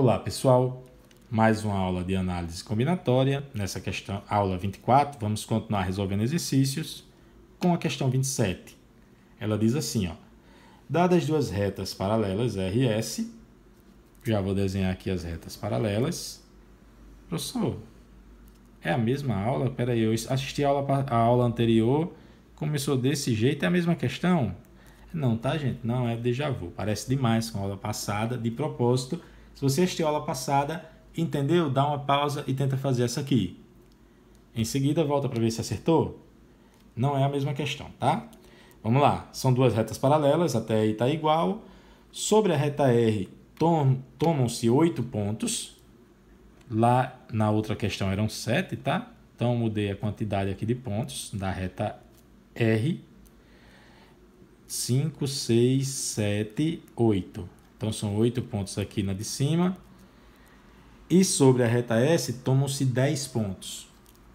Olá pessoal, mais uma aula de análise combinatória. Nessa questão, aula 24, vamos continuar resolvendo exercícios com a questão 27. Ela diz assim, ó: Dadas duas retas paralelas RS, já vou desenhar aqui as retas paralelas. Professor, é a mesma aula? Pera aí, eu assisti a aula, a aula anterior, começou desse jeito, é a mesma questão? Não, tá, gente? Não, é déjà vu. Parece demais com a aula passada, de propósito se você assistiu a aula passada, entendeu? Dá uma pausa e tenta fazer essa aqui. Em seguida, volta para ver se acertou. Não é a mesma questão, tá? Vamos lá. São duas retas paralelas, até aí está igual. Sobre a reta R, tom, tomam-se oito pontos. Lá na outra questão eram sete, tá? Então, mudei a quantidade aqui de pontos da reta R. 5, 6, 7, 8. Então são oito pontos aqui na de cima. E sobre a reta S, tomam-se 10 pontos.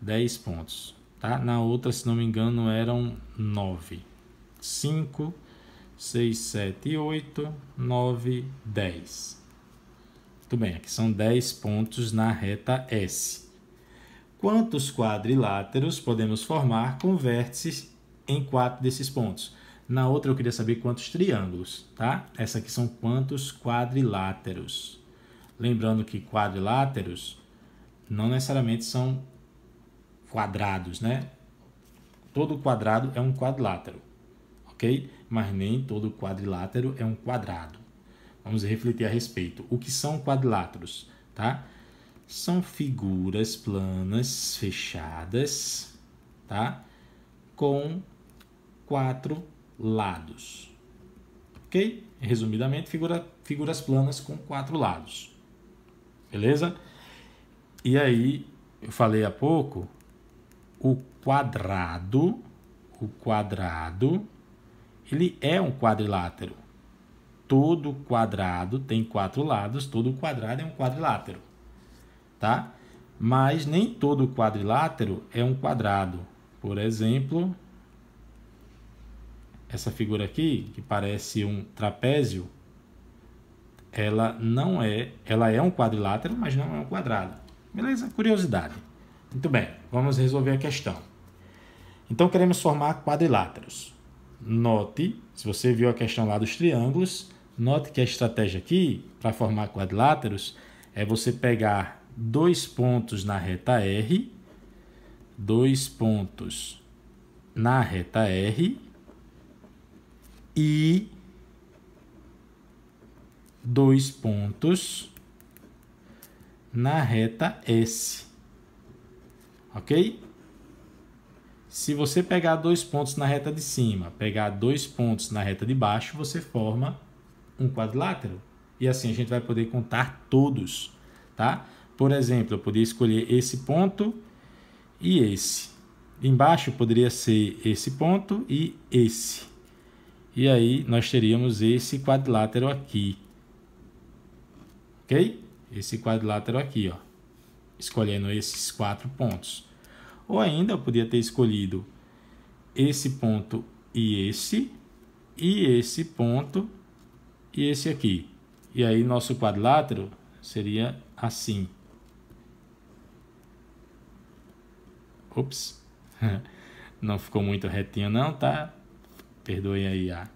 10 pontos. Tá? Na outra, se não me engano, eram 9. 5, 6, 7, 8, 9, 10. Muito bem, aqui são 10 pontos na reta S. Quantos quadriláteros podemos formar com vértices em 4 desses pontos? Na outra eu queria saber quantos triângulos, tá? Essa aqui são quantos quadriláteros. Lembrando que quadriláteros não necessariamente são quadrados, né? Todo quadrado é um quadrilátero, ok? Mas nem todo quadrilátero é um quadrado. Vamos refletir a respeito. O que são quadriláteros, tá? São figuras planas fechadas, tá? Com quatro lados. Ok? Resumidamente, figura, figuras planas com quatro lados. Beleza? E aí, eu falei há pouco, o quadrado, o quadrado, ele é um quadrilátero. Todo quadrado tem quatro lados, todo quadrado é um quadrilátero. Tá? Mas nem todo quadrilátero é um quadrado. Por exemplo, essa figura aqui, que parece um trapézio, ela não é, ela é um quadrilátero, mas não é um quadrado. Beleza? Curiosidade. Muito bem, vamos resolver a questão. Então queremos formar quadriláteros. Note, se você viu a questão lá dos triângulos, note que a estratégia aqui para formar quadriláteros é você pegar dois pontos na reta R, dois pontos na reta R e dois pontos na reta S. Ok? Se você pegar dois pontos na reta de cima, pegar dois pontos na reta de baixo, você forma um quadrilátero. E assim a gente vai poder contar todos, tá? Por exemplo, eu poderia escolher esse ponto e esse. Embaixo poderia ser esse ponto e esse. E aí nós teríamos esse quadrilátero aqui. Ok? Esse quadrilátero aqui, ó. Escolhendo esses quatro pontos. Ou ainda eu podia ter escolhido esse ponto e esse, e esse ponto e esse aqui. E aí nosso quadrilátero seria assim. Ops, não ficou muito retinho não, tá? Perdoem aí a,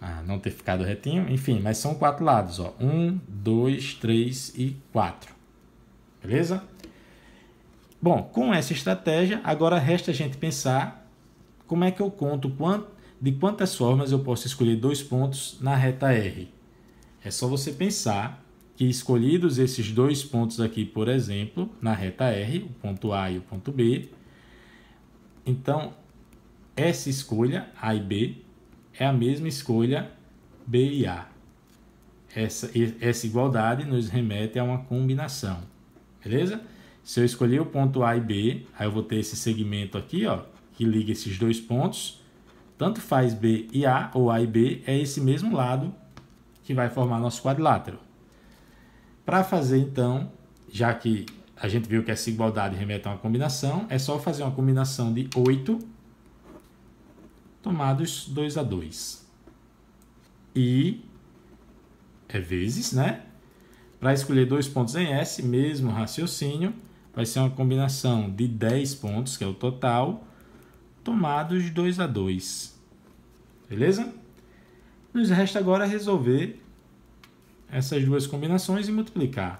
a não ter ficado retinho. Enfim, mas são quatro lados, ó. Um, dois, três e quatro. Beleza? Bom, com essa estratégia, agora resta a gente pensar como é que eu conto quanto, de quantas formas eu posso escolher dois pontos na reta R. É só você pensar que escolhidos esses dois pontos aqui, por exemplo, na reta R, o ponto A e o ponto B, então essa escolha, A e B, é a mesma escolha B e A. Essa, essa igualdade nos remete a uma combinação, beleza? Se eu escolher o ponto A e B, aí eu vou ter esse segmento aqui, ó, que liga esses dois pontos. Tanto faz B e A, ou A e B, é esse mesmo lado que vai formar nosso quadrilátero. Para fazer, então, já que a gente viu que essa igualdade remete a uma combinação, é só fazer uma combinação de 8 tomados 2 a 2. E é vezes, né? Para escolher dois pontos em S, mesmo raciocínio, vai ser uma combinação de 10 pontos, que é o total, tomados 2 a 2. Beleza? Nos resta agora resolver essas duas combinações e multiplicar.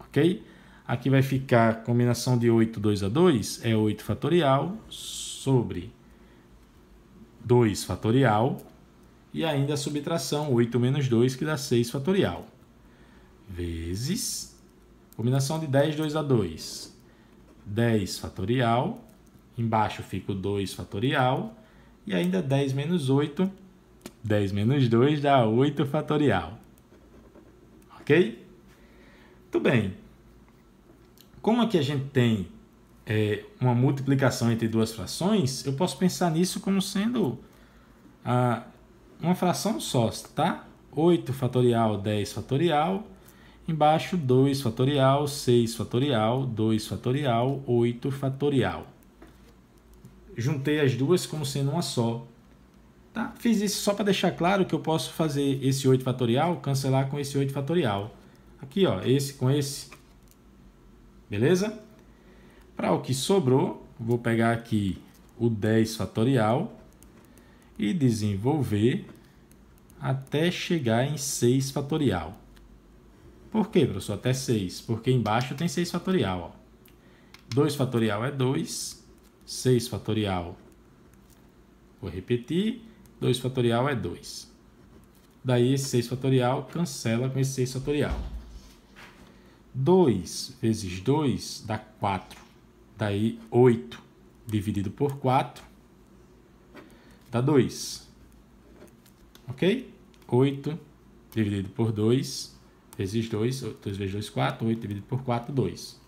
Ok? Aqui vai ficar combinação de 8, 2 a 2, é 8 fatorial sobre 2 fatorial e ainda a subtração 8 menos 2 que dá 6 fatorial vezes combinação de 10 2 a 2 10 fatorial embaixo fica o 2 fatorial e ainda 10 menos 8 10 menos 2 dá 8 fatorial ok? Muito bem como aqui é a gente tem é, uma multiplicação entre duas frações, eu posso pensar nisso como sendo a, ah, uma fração só, tá? 8 fatorial, 10 fatorial, embaixo 2 fatorial, 6 fatorial, 2 fatorial, 8 fatorial. Juntei as duas como sendo uma só. Tá? Fiz isso só para deixar claro que eu posso fazer esse 8 fatorial, cancelar com esse 8 fatorial. Aqui, ó, esse com esse. Beleza? Para o que sobrou, vou pegar aqui o 10 fatorial e desenvolver até chegar em 6 fatorial. Por que, professor? Até 6? Porque embaixo tem 6 fatorial. Ó. 2 fatorial é 2, 6 fatorial, vou repetir, 2 fatorial é 2. Daí, esse 6 fatorial cancela com esse 6 fatorial. 2 vezes 2 dá 4. Está aí 8 dividido por 4. Dá 2. Ok? 8 dividido por 2 vezes 2. 2 vezes 2, 4. 8 dividido por 4, 2.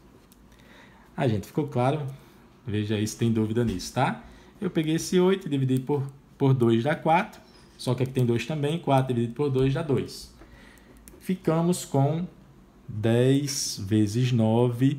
A ah, gente ficou claro? Veja aí se tem dúvida nisso, tá? Eu peguei esse 8 dividido por, por 2 dá 4. Só que aqui tem 2 também. 4 dividido por 2 dá 2. Ficamos com 10 vezes 9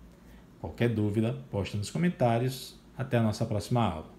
Qualquer dúvida, posta nos comentários. Até a nossa próxima aula.